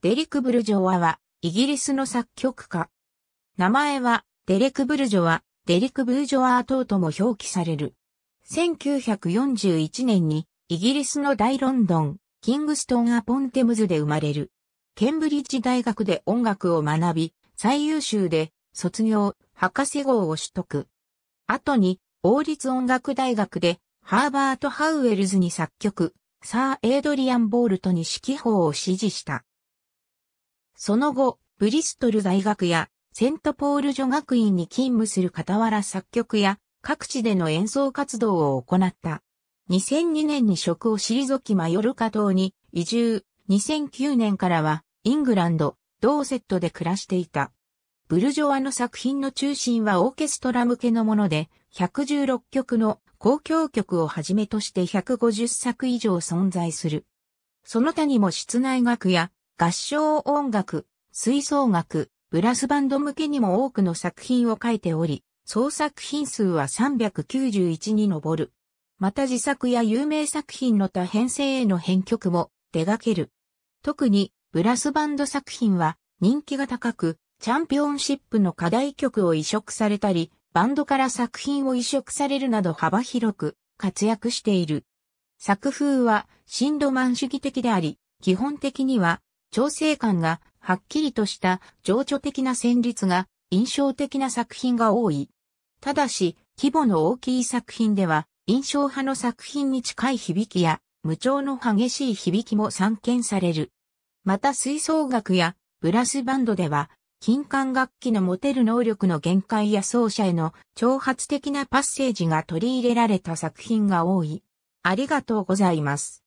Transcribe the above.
デリク・ブルジョワは、イギリスの作曲家。名前は、デレク・ブルジョワ、デリク・ブルジョワ等とも表記される。1941年に、イギリスの大ロンドン、キングストン・アポンテムズで生まれる。ケンブリッジ大学で音楽を学び、最優秀で、卒業、博士号を取得。後に、王立音楽大学で、ハーバート・ハウエルズに作曲、サー・エイドリアン・ボールトに指揮法を指示した。その後、ブリストル大学やセントポール女学院に勤務する傍ら作曲や各地での演奏活動を行った。2002年に職を退きマヨルカ島に移住、2009年からはイングランド、ドーセットで暮らしていた。ブルジョワの作品の中心はオーケストラ向けのもので、116曲の公共曲をはじめとして150作以上存在する。その他にも室内楽や合唱音楽、吹奏楽、ブラスバンド向けにも多くの作品を書いており、総作品数は391に上る。また自作や有名作品の多編成への編曲も手掛ける。特にブラスバンド作品は人気が高く、チャンピオンシップの課題曲を移植されたり、バンドから作品を移植されるなど幅広く活躍している。作風はシンドマン主義的であり、基本的には調整感がはっきりとした情緒的な旋律が印象的な作品が多い。ただし、規模の大きい作品では、印象派の作品に近い響きや、無調の激しい響きも散見される。また吹奏楽やブラスバンドでは、金管楽器の持てる能力の限界や奏者への挑発的なパッセージが取り入れられた作品が多い。ありがとうございます。